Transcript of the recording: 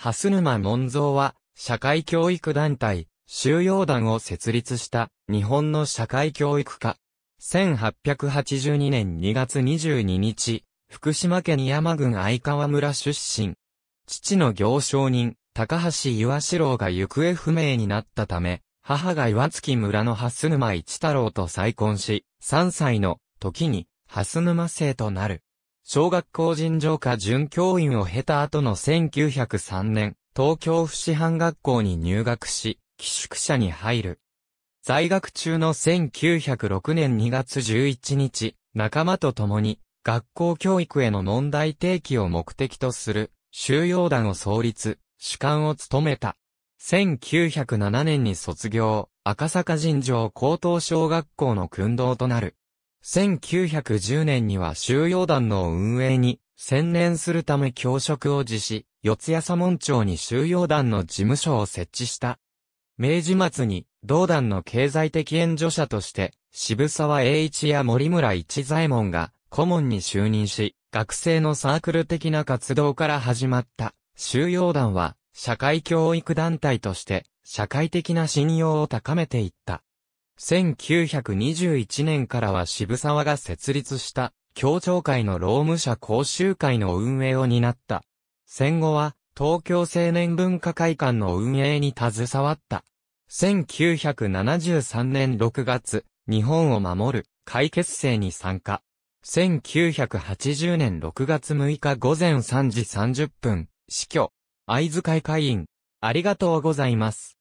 蓮沼門蔵は、社会教育団体、収容団を設立した日本の社会教育家。1882年2月22日、福島県山郡相川村出身。父の行商人、高橋岩四郎が行方不明になったため、母が岩月村の蓮沼一太郎と再婚し、3歳の時に蓮沼生となる。小学校尋常科准教員を経た後の1903年、東京府市範学校に入学し、寄宿舎に入る。在学中の1906年2月11日、仲間と共に、学校教育への問題提起を目的とする、収容団を創立、主幹を務めた。1907年に卒業、赤坂尋常高等小学校の訓導となる。1910年には収容団の運営に専念するため教職を辞し、四谷左門町に収容団の事務所を設置した。明治末に、同団の経済的援助者として、渋沢栄一や森村一左衛門が顧問に就任し、学生のサークル的な活動から始まった。収容団は、社会教育団体として、社会的な信用を高めていった。1921年からは渋沢が設立した協調会の労務者講習会の運営を担った。戦後は東京青年文化会館の運営に携わった。1973年6月、日本を守る会結成に参加。1980年6月6日午前3時30分、死去。合図会会員、ありがとうございます。